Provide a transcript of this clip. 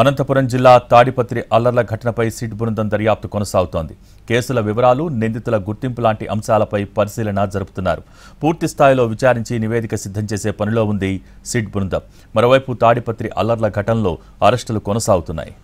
అనంతపురం జిల్లా తాడిపత్రి అల్లర్ల ఘటనపై సిట్ బృందం దర్యాప్తు కొనసాగుతోంది కేసుల వివరాలు నిందితుల గుర్తింపు లాంటి అంశాలపై పరిశీలన జరుపుతున్నారు పూర్తి స్థాయిలో విచారించి నివేదిక సిద్ధం చేసే పనిలో ఉంది సిట్ బృందం మరోవైపు తాడిపత్రి అల్లర్ల ఘటనలో అరెస్టులు కొనసాగుతున్నాయి